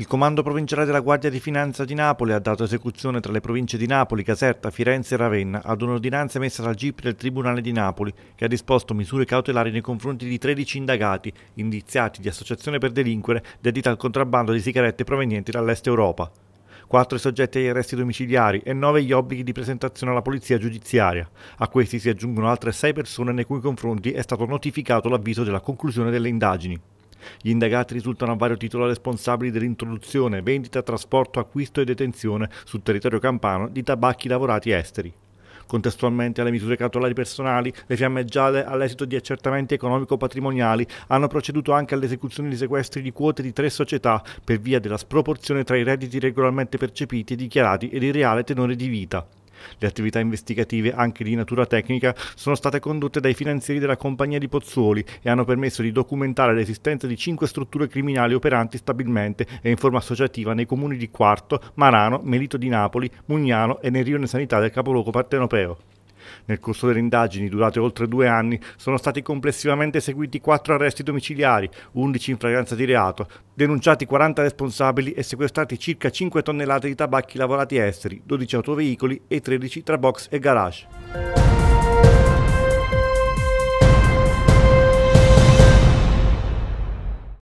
Il Comando Provinciale della Guardia di Finanza di Napoli ha dato esecuzione tra le province di Napoli, Caserta, Firenze e Ravenna ad un'ordinanza emessa dal GIP del Tribunale di Napoli che ha disposto misure cautelari nei confronti di 13 indagati indiziati di associazione per delinquere dedita al contrabbando di sigarette provenienti dall'Est Europa. Quattro soggetti agli arresti domiciliari e nove gli obblighi di presentazione alla polizia giudiziaria. A questi si aggiungono altre sei persone nei cui confronti è stato notificato l'avviso della conclusione delle indagini. Gli indagati risultano a vario titolo responsabili dell'introduzione, vendita, trasporto, acquisto e detenzione sul territorio campano di tabacchi lavorati esteri. Contestualmente alle misure cautelari personali, le fiamme gialle, all'esito di accertamenti economico-patrimoniali, hanno proceduto anche all'esecuzione di sequestri di quote di tre società per via della sproporzione tra i redditi regolarmente percepiti e dichiarati ed il reale tenore di vita. Le attività investigative, anche di natura tecnica, sono state condotte dai finanzieri della compagnia di Pozzuoli e hanno permesso di documentare l'esistenza di cinque strutture criminali operanti stabilmente e in forma associativa nei comuni di Quarto, Marano, Melito di Napoli, Mugnano e nel rione sanità del capoluogo partenopeo. Nel corso delle indagini, durate oltre due anni, sono stati complessivamente eseguiti quattro arresti domiciliari, 11 in fragranza di reato, denunciati 40 responsabili e sequestrati circa 5 tonnellate di tabacchi lavorati esteri, 12 autoveicoli e 13 tra box e garage.